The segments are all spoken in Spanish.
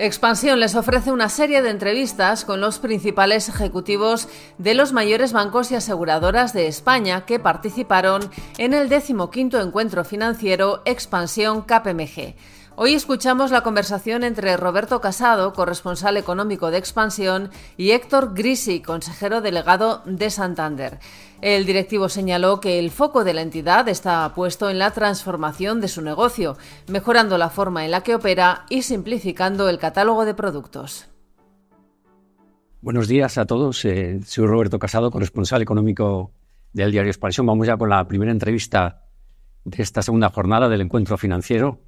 Expansión les ofrece una serie de entrevistas con los principales ejecutivos de los mayores bancos y aseguradoras de España que participaron en el decimoquinto encuentro financiero Expansión KPMG. Hoy escuchamos la conversación entre Roberto Casado, corresponsal económico de Expansión, y Héctor Grisi, consejero delegado de Santander. El directivo señaló que el foco de la entidad está puesto en la transformación de su negocio, mejorando la forma en la que opera y simplificando el catálogo de productos. Buenos días a todos. Eh, soy Roberto Casado, corresponsal económico del diario Expansión. Vamos ya con la primera entrevista de esta segunda jornada del encuentro financiero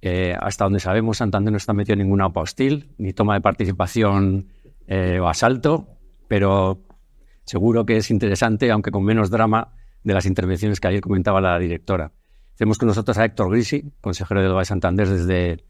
eh, hasta donde sabemos, Santander no está metido en ninguna OPA hostil, ni toma de participación eh, o asalto, pero seguro que es interesante, aunque con menos drama, de las intervenciones que ayer comentaba la directora. Tenemos con nosotros a Héctor Grisi, consejero del Banco Santander desde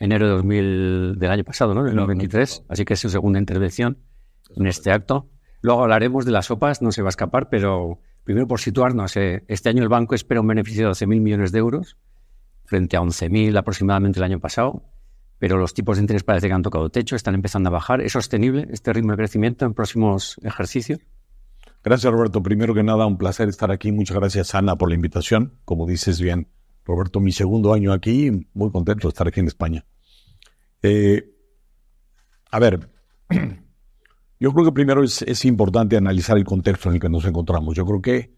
enero de 2000 del año pasado, ¿no? Del 93, así que es su segunda intervención en este acto. Luego hablaremos de las OPAs, no se va a escapar, pero primero por situarnos, eh, este año el banco espera un beneficio de 12.000 millones de euros, frente a 11.000 aproximadamente el año pasado, pero los tipos de interés parece que han tocado techo, están empezando a bajar. ¿Es sostenible este ritmo de crecimiento en próximos ejercicios? Gracias, Roberto. Primero que nada, un placer estar aquí. Muchas gracias, Ana, por la invitación. Como dices bien, Roberto, mi segundo año aquí, muy contento de estar aquí en España. Eh, a ver, yo creo que primero es, importante analizar el contexto en el que nos encontramos. Yo creo que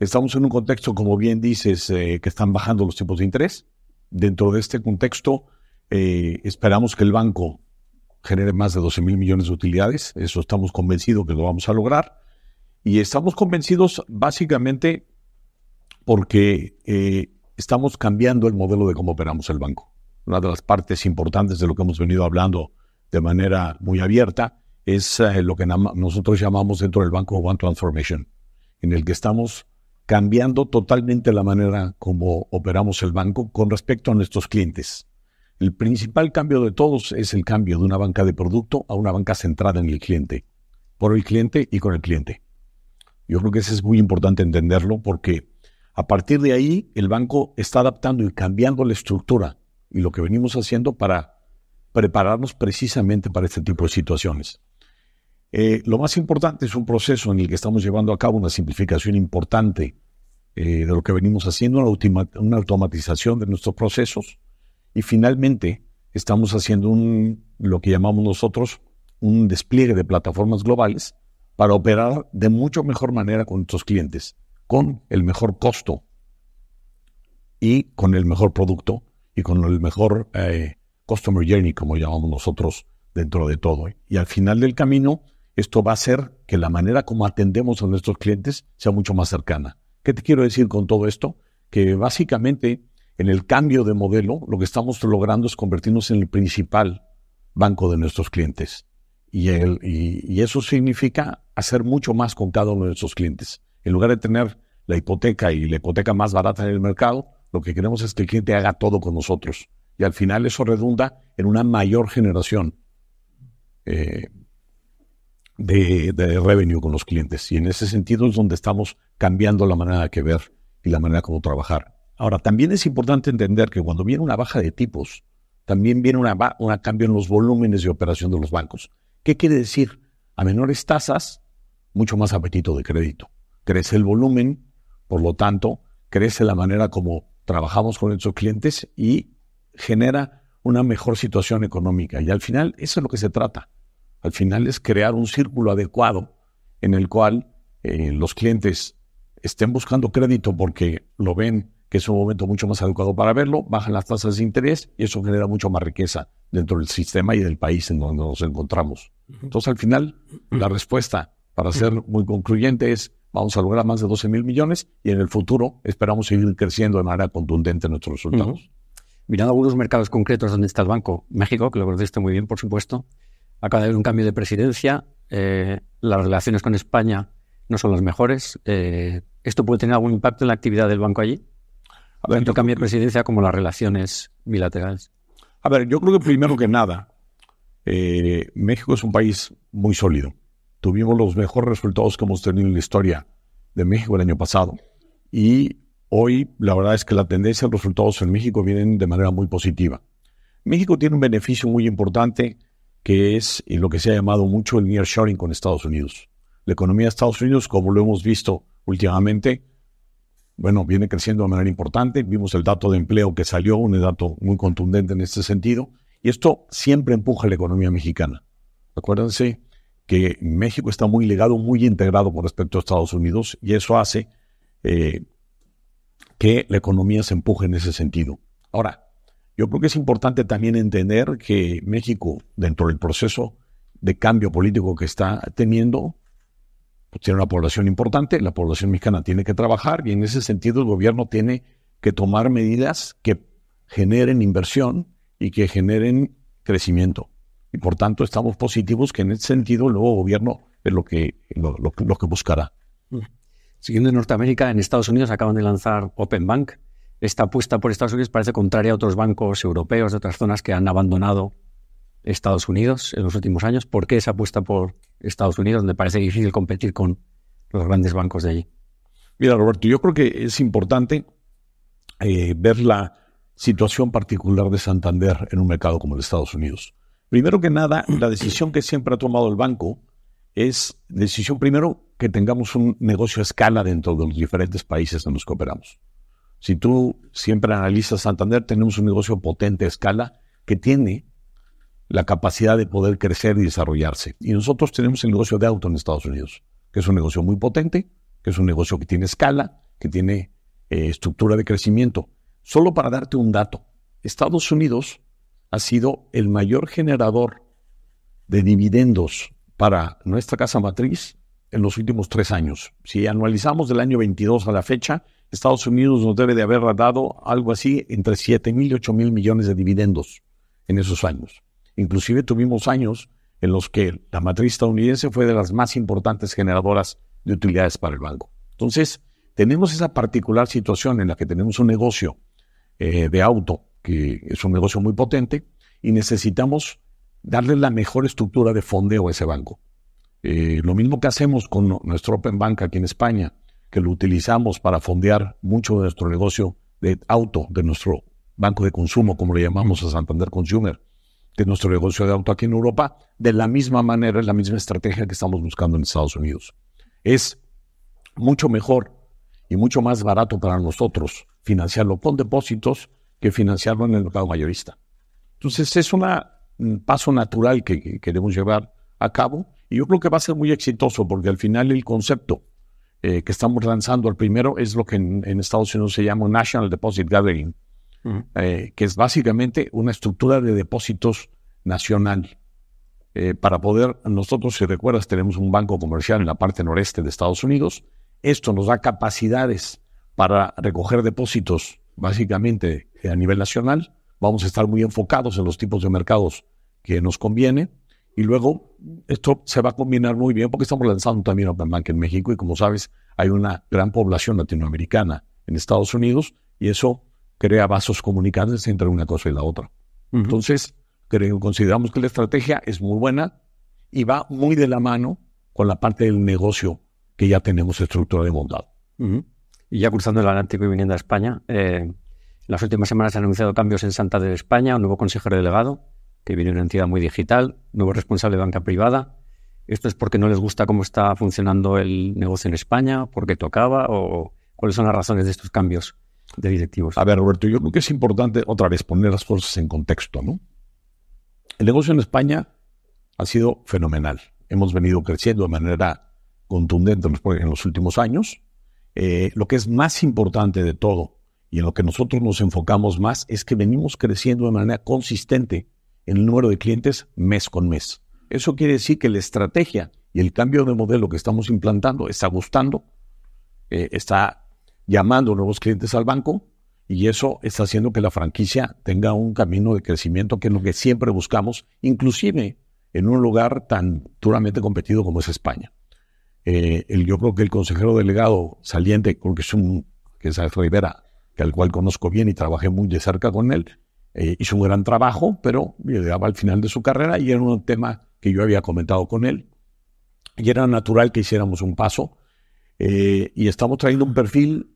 estamos en un contexto, como bien dices, eh, que están bajando los tipos de interés. Dentro de este contexto, eh, esperamos que el banco genere más de 12 mil millones de utilidades. Eso estamos convencidos que lo vamos a lograr. Y estamos convencidos básicamente porque eh, estamos cambiando el modelo de cómo operamos el banco. Una de las partes importantes de lo que hemos venido hablando de manera muy abierta es eh, lo que nosotros llamamos dentro del banco One Transformation, en el que estamos cambiando totalmente la manera como operamos el banco con respecto a nuestros clientes. El principal cambio de todos es el cambio de una banca de producto a una banca centrada en el cliente, por el cliente y con el cliente. Yo creo que eso es muy importante entenderlo porque a partir de ahí el banco está adaptando y cambiando la estructura y lo que venimos haciendo para prepararnos precisamente para este tipo de situaciones. Eh, lo más importante es un proceso en el que estamos llevando a cabo una simplificación importante eh, de lo que venimos haciendo, una, automatización de nuestros procesos y finalmente estamos haciendo lo que llamamos nosotros un despliegue de plataformas globales para operar de mucho mejor manera con nuestros clientes, con el mejor costo y con el mejor producto y con el mejor eh, customer journey, como llamamos nosotros dentro de todo. Y al final del camino, esto va a hacer que la manera como atendemos a nuestros clientes sea mucho más cercana. ¿Qué te quiero decir con todo esto? Que básicamente en el cambio de modelo lo que estamos logrando es convertirnos en el principal banco de nuestros clientes. Y, eso significa hacer mucho más con cada uno de nuestros clientes. En lugar de tener la hipoteca y la hipoteca más barata en el mercado, lo que queremos es que el cliente haga todo con nosotros. Y al final eso redunda en una mayor generación eh, de, de, revenue con los clientes. Y en ese sentido es donde estamos cambiando la manera que ver y la manera como trabajar. Ahora, también es importante entender que cuando viene una baja de tipos, también viene un una cambio en los volúmenes de operación de los bancos. ¿Qué quiere decir? A menores tasas, mucho más apetito de crédito. Crece el volumen, por lo tanto, crece la manera como trabajamos con nuestros clientes y genera una mejor situación económica. Y al final, eso es lo que se trata. Al final es crear un círculo adecuado en el cual eh, los clientes estén buscando crédito porque lo ven que es un momento mucho más adecuado para verlo, bajan las tasas de interés y eso genera mucho más riqueza dentro del sistema y del país en donde nos encontramos. Entonces, al final, la respuesta, para ser muy concluyente, es vamos a lograr más de 12 mil millones y en el futuro esperamos seguir creciendo de manera contundente nuestros resultados. Mirando algunos mercados concretos donde está el banco, México, que lo conociste muy bien, por supuesto, acaba de haber un cambio de presidencia, eh, las relaciones con España no son las mejores. Eh, ¿Esto puede tener algún impacto en la actividad del banco allí? A Tanto cambio de presidencia como las relaciones bilaterales. A ver, yo creo que primero que nada, eh, México es un país muy sólido. Tuvimos los mejores resultados que hemos tenido en la historia de México el año pasado. Y hoy la verdad es que la tendencia de los resultados en México vienen de manera muy positiva. México tiene un beneficio muy importante que es lo que se ha llamado mucho el nearshoring con Estados Unidos. La economía de Estados Unidos, como lo hemos visto últimamente, bueno, viene creciendo de manera importante. Vimos el dato de empleo que salió, un dato muy contundente en este sentido. Y esto siempre empuja a la economía mexicana. Acuérdense que México está muy ligado, muy integrado con respecto a Estados Unidos, y eso hace eh, que la economía se empuje en ese sentido. Ahora, yo creo que es importante también entender que México, dentro del proceso de cambio político que está teniendo, pues tiene una población importante, la población mexicana tiene que trabajar y en ese sentido el gobierno tiene que tomar medidas que generen inversión y que generen crecimiento. Y por tanto estamos positivos que en ese sentido el nuevo gobierno es lo que, lo, lo que buscará. Siguiendo en Norteamérica, en Estados Unidos acaban de lanzar Open Bank, esta apuesta por Estados Unidos parece contraria a otros bancos europeos de otras zonas que han abandonado Estados Unidos en los últimos años. ¿Por qué esa apuesta por Estados Unidos, donde parece difícil competir con los grandes bancos de allí? Mira, Roberto, yo creo que es importante eh, ver la situación particular de Santander en un mercado como el de Estados Unidos. Primero que nada, la decisión que siempre ha tomado el banco es decisión primero que tengamos un negocio a escala dentro de los diferentes países en los que operamos. Si tú siempre analizas Santander, tenemos un negocio potente a escala que tiene la capacidad de poder crecer y desarrollarse. Y nosotros tenemos el negocio de auto en Estados Unidos, que es un negocio muy potente, que es un negocio que tiene escala, que tiene eh, estructura de crecimiento. Solo para darte un dato, Estados Unidos ha sido el mayor generador de dividendos para nuestra casa matriz en los últimos tres años. Si anualizamos del año 22 a la fecha, Estados Unidos nos debe de haber dado algo así entre 7 mil y 8 mil millones de dividendos en esos años. Inclusive tuvimos años en los que la matriz estadounidense fue de las más importantes generadoras de utilidades para el banco. Entonces, tenemos esa particular situación en la que tenemos un negocio eh, de auto, que es un negocio muy potente, y necesitamos darle la mejor estructura de fondeo a ese banco. Eh, lo mismo que hacemos con nuestro Open Bank aquí en España, que lo utilizamos para fondear mucho de nuestro negocio de auto, de nuestro banco de consumo, como le llamamos a Santander Consumer, de nuestro negocio de auto aquí en Europa, de la misma manera, es la misma estrategia que estamos buscando en Estados Unidos. Es mucho mejor y mucho más barato para nosotros financiarlo con depósitos que financiarlo en el mercado mayorista. Entonces es un paso natural que, que queremos llevar a cabo y yo creo que va a ser muy exitoso porque al final el concepto eh, que estamos lanzando, el primero es lo que en, Estados Unidos se llama National Deposit Gathering, eh, que es básicamente una estructura de depósitos nacional. Eh, para poder, nosotros, si recuerdas, tenemos un banco comercial en la parte noreste de Estados Unidos. Esto nos da capacidades para recoger depósitos, básicamente a nivel nacional. Vamos a estar muy enfocados en los tipos de mercados que nos conviene y luego, esto se va a combinar muy bien porque estamos lanzando también Open Bank en México y como sabes, hay una gran población latinoamericana en Estados Unidos y eso crea vasos comunicantes entre una cosa y la otra. Entonces, creo, consideramos que la estrategia es muy buena y va muy de la mano con la parte del negocio que ya tenemos estructura de bondad. Y ya cruzando el Atlántico y viniendo a España, eh, en las últimas semanas se han anunciado cambios en Santa de España, un nuevo consejero delegado, que viene una entidad muy digital, nuevo responsable de banca privada. ¿Esto es porque no les gusta cómo está funcionando el negocio en España? ¿Porque tocaba? ¿O cuáles son las razones de estos cambios de directivos? A ver, Roberto, yo creo que es importante otra vez poner las cosas en contexto, ¿no? El negocio en España ha sido fenomenal. Hemos venido creciendo de manera contundente en los últimos años. Eh, lo que es más importante de todo y en lo que nosotros nos enfocamos más es que venimos creciendo de manera consistente en el número de clientes mes con mes. Eso quiere decir que la estrategia y el cambio de modelo que estamos implantando está gustando, eh, está llamando nuevos clientes al banco y eso está haciendo que la franquicia tenga un camino de crecimiento que es lo que siempre buscamos, inclusive en un lugar tan duramente competido como es España. Eh, el, yo creo que el consejero delegado saliente, creo que es un, que es Rivera, que al cual conozco bien y trabajé muy de cerca con él, eh, hizo un gran trabajo, pero llegaba al final de su carrera y era un tema que yo había comentado con él. Y era natural que hiciéramos un paso. Eh, y estamos trayendo un perfil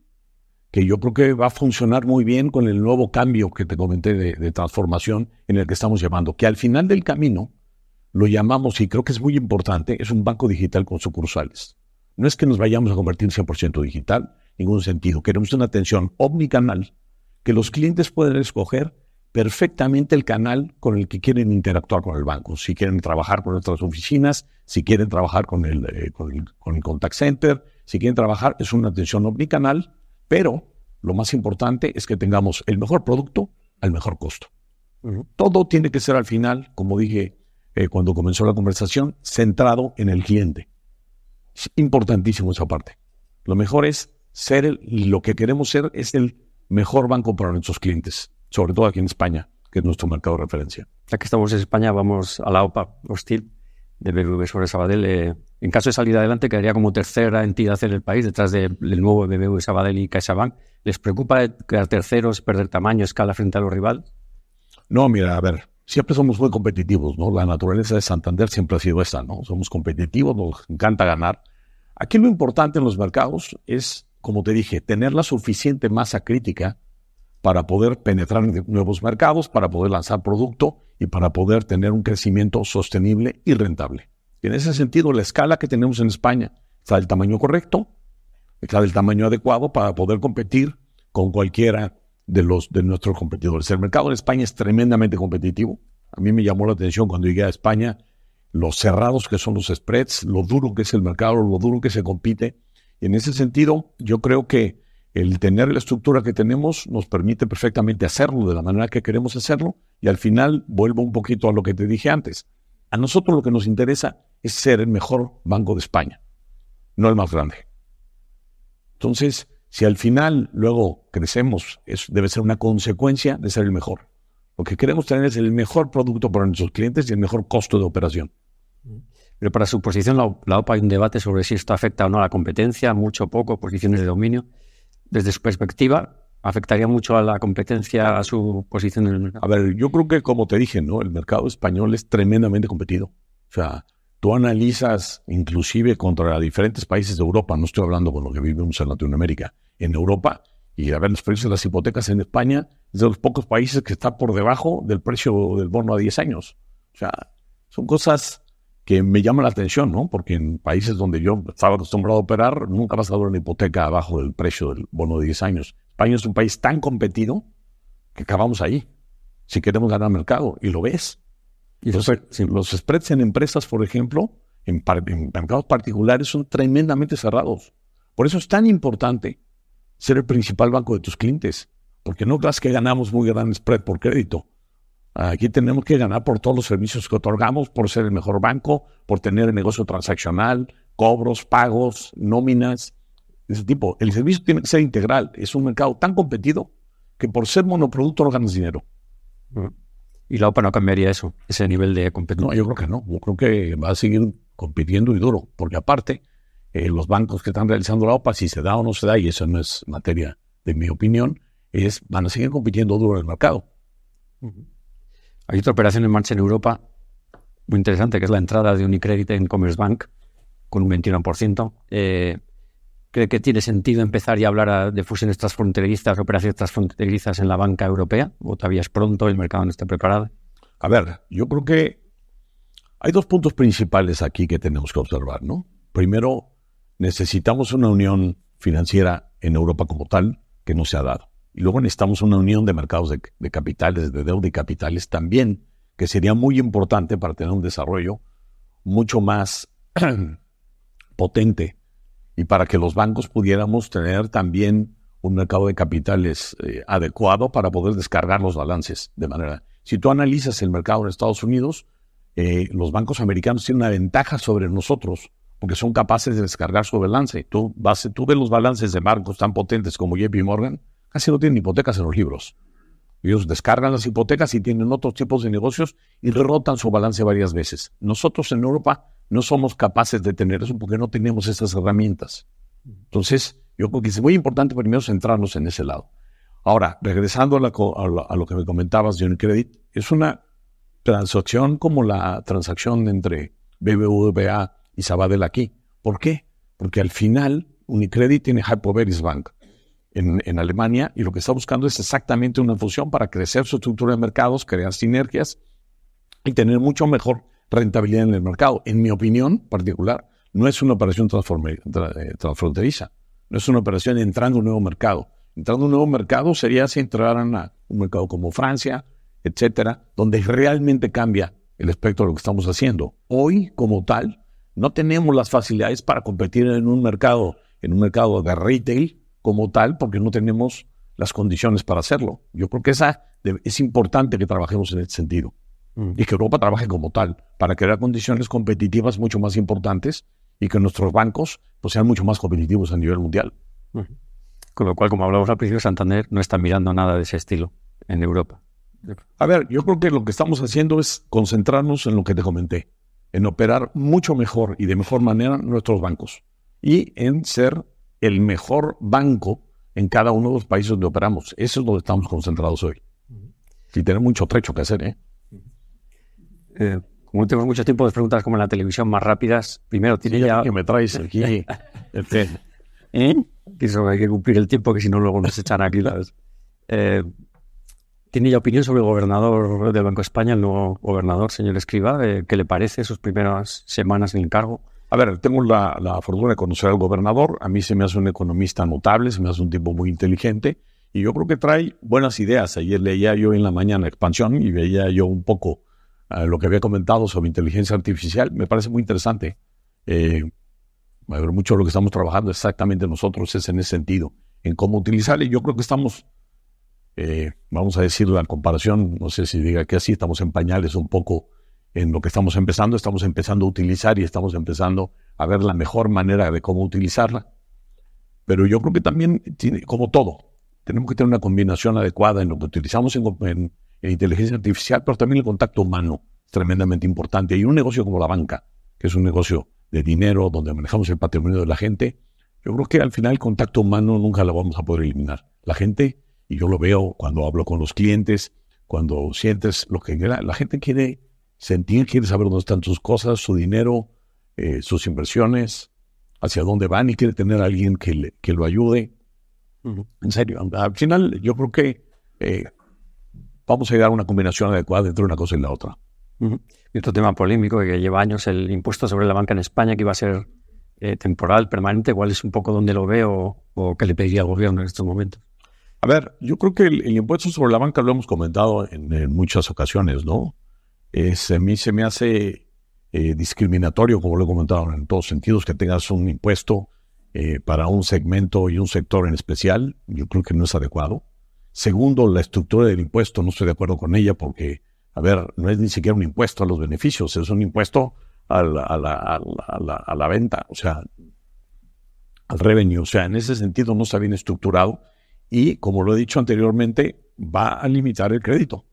que yo creo que va a funcionar muy bien con el nuevo cambio que te comenté de, transformación en el que estamos llevando, que al final del camino lo llamamos, y creo que es muy importante, es un banco digital con sucursales. No es que nos vayamos a convertir 100% digital, en ningún sentido. Queremos una atención omnicanal que los clientes puedan escoger perfectamente el canal con el que quieren interactuar con el banco. Si quieren trabajar con nuestras oficinas, si quieren trabajar eh, con el, con el, contact center, si quieren trabajar, es una atención omnicanal, pero lo más importante es que tengamos el mejor producto al mejor costo. Todo tiene que ser al final, como dije eh, cuando comenzó la conversación, centrado en el cliente. Es importantísimo esa parte. Lo mejor es ser, lo que queremos ser es el mejor banco para nuestros clientes sobre todo aquí en España, que es nuestro mercado de referencia. Ya que estamos en España, vamos a la OPA hostil de BBV sobre Sabadell. Eh, en caso de salir adelante, quedaría como tercera entidad en el país, detrás del nuevo BBV Sabadell y CaixaBank. ¿Les preocupa crear terceros, perder tamaño, escala frente a los rivales? No, mira, a ver, siempre somos muy competitivos, ¿no? La naturaleza de Santander siempre ha sido esa, ¿no? Somos competitivos, nos encanta ganar. Aquí lo importante en los mercados es, como te dije, tener la suficiente masa crítica para poder penetrar en nuevos mercados, para poder lanzar producto y para poder tener un crecimiento sostenible y rentable. en ese sentido, la escala que tenemos en España está del tamaño correcto, está del tamaño adecuado para poder competir con cualquiera de, los, de nuestros competidores. El mercado en España es tremendamente competitivo. A mí me llamó la atención cuando llegué a España los cerrados que son los spreads, lo duro que es el mercado, lo duro que se compite. Y en ese sentido, yo creo que el tener la estructura que tenemos nos permite perfectamente hacerlo de la manera que queremos hacerlo y al final vuelvo un poquito a lo que te dije antes. A nosotros lo que nos interesa es ser el mejor banco de España, no el más grande. Entonces, si al final luego crecemos, debe ser una consecuencia de ser el mejor. Lo que queremos tener es el mejor producto para nuestros clientes y el mejor costo de operación. Pero para su posición, la, OPA hay un debate sobre si esto afecta o no a la competencia, mucho o poco, posiciones de dominio desde su perspectiva, afectaría mucho a la competencia, a su posición en el mercado. A ver, yo creo que como te dije, ¿no? El mercado español es tremendamente competido. O sea, tú analizas inclusive contra diferentes países de Europa, no estoy hablando con lo que vivimos en Latinoamérica, en Europa, y a ver los precios de las hipotecas en España, es de los pocos países que está por debajo del precio del bono a 10 años. O sea, son cosas que me llama la atención, ¿no? Porque en países donde yo estaba acostumbrado a operar, nunca vas a dar una hipoteca abajo del precio del bono de 10 años. España es un país tan competido que acabamos ahí, si queremos ganar mercado, y lo ves. los spreads en empresas, por ejemplo, en, mercados particulares son tremendamente cerrados. Por eso es tan importante ser el principal banco de tus clientes, porque no creas que ganamos muy gran spread por crédito. Aquí tenemos que ganar por todos los servicios que otorgamos, por ser el mejor banco, por tener el negocio transaccional, cobros, pagos, nóminas, ese tipo. El servicio tiene que ser integral. Es un mercado tan competido que por ser monoproducto no ganas dinero. Mm. Y la OPA no cambiaría eso, ese nivel de competencia. No, yo creo que no. Yo creo que va a seguir compitiendo y duro, porque aparte, eh, los bancos que están realizando la OPA, si se da o no se da, y eso no es materia de mi opinión, es van a seguir compitiendo duro en el mercado. Hay otra operación en marcha en Europa muy interesante, que es la entrada de Unicredit en Commerce Bank con un 21%. Eh, ¿Cree que tiene sentido empezar y hablar de fusiones transfronterizas, operaciones transfronterizas en la banca europea? ¿O todavía es pronto, el mercado no está preparado? A ver, yo creo que hay dos puntos principales aquí que tenemos que observar, ¿no? Primero, necesitamos una unión financiera en Europa como tal que no se ha dado. Y luego necesitamos una unión de mercados de, capitales, de deuda y capitales también, que sería muy importante para tener un desarrollo mucho más potente y para que los bancos pudiéramos tener también un mercado de capitales eh, adecuado para poder descargar los balances de manera. Si tú analizas el mercado en Estados Unidos, eh, los bancos americanos tienen una ventaja sobre nosotros porque son capaces de descargar su balance. Tú, tú ves los balances de bancos tan potentes como JP Morgan casi no tienen hipotecas en los libros. Ellos descargan las hipotecas y tienen otros tipos de negocios y rotan su balance varias veces. Nosotros en Europa no somos capaces de tener eso porque no tenemos esas herramientas. Entonces, yo creo que es muy importante primero centrarnos en ese lado. Ahora, regresando a, lo que me comentabas de Unicredit, es una transacción como la transacción entre BBVA y Sabadell aquí. ¿Por qué? Porque al final Unicredit tiene Hypoveris Bank en, Alemania y lo que está buscando es exactamente una fusión para crecer su estructura de mercados, crear sinergias y tener mucho mejor rentabilidad en el mercado. En mi opinión particular, no es una operación eh, transfronteriza, no es una operación entrando a un nuevo mercado. Entrando a un nuevo mercado sería si entraran a un mercado como Francia, etcétera, donde realmente cambia el espectro de lo que estamos haciendo. Hoy, como tal, no tenemos las facilidades para competir en un mercado, en un mercado de retail, como tal porque no tenemos las condiciones para hacerlo. Yo creo que esa es importante que trabajemos en ese sentido mm. y que Europa trabaje como tal para crear condiciones competitivas mucho más importantes y que nuestros bancos pues, sean mucho más competitivos a nivel mundial. Con lo cual, como hablamos al principio, Santander no está mirando nada de ese estilo en Europa. A ver, yo creo que lo que estamos haciendo es concentrarnos en lo que te comenté, en operar mucho mejor y de mejor manera nuestros bancos y en ser el mejor banco en cada uno de los países donde operamos. Eso es donde estamos concentrados hoy. Y tenemos mucho trecho que hacer. ¿eh? eh como no mucho tiempo, de preguntas como en la televisión más rápidas. Primero, tiene ya... que me traes aquí. ¿Eh? Que hay que cumplir el tiempo, que si no luego nos echan aquí. las eh, ¿Tiene ya opinión sobre el gobernador del Banco de España, el nuevo gobernador, señor Escriba? que ¿Qué le parece sus primeras semanas en el cargo? A ver, tengo la, fortuna de conocer al gobernador. A mí se me hace un economista notable, se me hace un tipo muy inteligente. Y yo creo que trae buenas ideas. Ayer leía yo en la mañana Expansión y veía yo un poco eh, lo que había comentado sobre inteligencia artificial. Me parece muy interesante. Eh, mucho de lo que estamos trabajando exactamente nosotros es en ese sentido, en cómo utilizarle yo creo que estamos, eh, vamos a decirlo en comparación, no sé si diga que así, estamos en pañales un poco en lo que estamos empezando, estamos empezando a utilizar y estamos empezando a ver la mejor manera de cómo utilizarla. Pero yo creo que también, como todo, tenemos que tener una combinación adecuada en lo que utilizamos en, inteligencia artificial, pero también el contacto humano es tremendamente importante. Y un negocio como la banca, que es un negocio de dinero, donde manejamos el patrimonio de la gente, yo creo que al final el contacto humano nunca lo vamos a poder eliminar. La gente, y yo lo veo cuando hablo con los clientes, cuando sientes lo que la gente quiere sentir, quiere saber dónde están sus cosas, su dinero, eh, sus inversiones, hacia dónde van y quiere tener a alguien que, que lo ayude. En serio, al final yo creo que eh, vamos a llegar a una combinación adecuada entre una cosa y la otra. Y otro tema polémico que lleva años, el impuesto sobre la banca en España, que iba a ser eh, temporal, permanente, ¿cuál es un poco donde lo veo o qué le pediría al gobierno en estos momentos? A ver, yo creo que el, impuesto sobre la banca lo hemos comentado en muchas ocasiones, ¿no? a eh, mí se me hace eh, discriminatorio, como lo he comentado, en todos sentidos, que tengas un impuesto eh, para un segmento y un sector en especial. Yo creo que no es adecuado. Segundo, la estructura del impuesto, no estoy de acuerdo con ella porque, a ver, no es ni siquiera un impuesto a los beneficios, es un impuesto a la venta, o sea, al revenue. O sea, en ese sentido no está bien estructurado y, como lo he dicho anteriormente, va a limitar el crédito.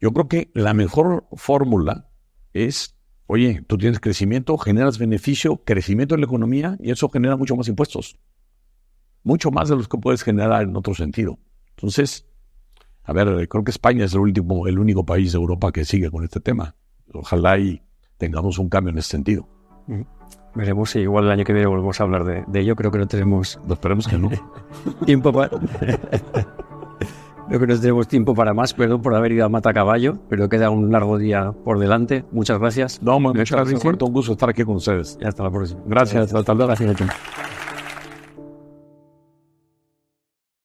Yo creo que la mejor fórmula es, oye, tú tienes crecimiento, generas beneficio, crecimiento en la economía y eso genera mucho más impuestos. Mucho más de los que puedes generar en otro sentido. Entonces, a ver, creo que España es el último, el único país de Europa que sigue con este tema. Ojalá y tengamos un cambio en ese sentido. Veremos si igual el año que viene volvemos a hablar de, ello. Creo que no tenemos. esperemos que no. tiempo para. Creo que no tenemos tiempo para más. Perdón por haber ido a Mata Caballo, pero queda un largo día por delante. Muchas gracias. No, muchas gracias, Un gusto estar aquí con ustedes. Y hasta la próxima. Gracias. Hasta Gracias.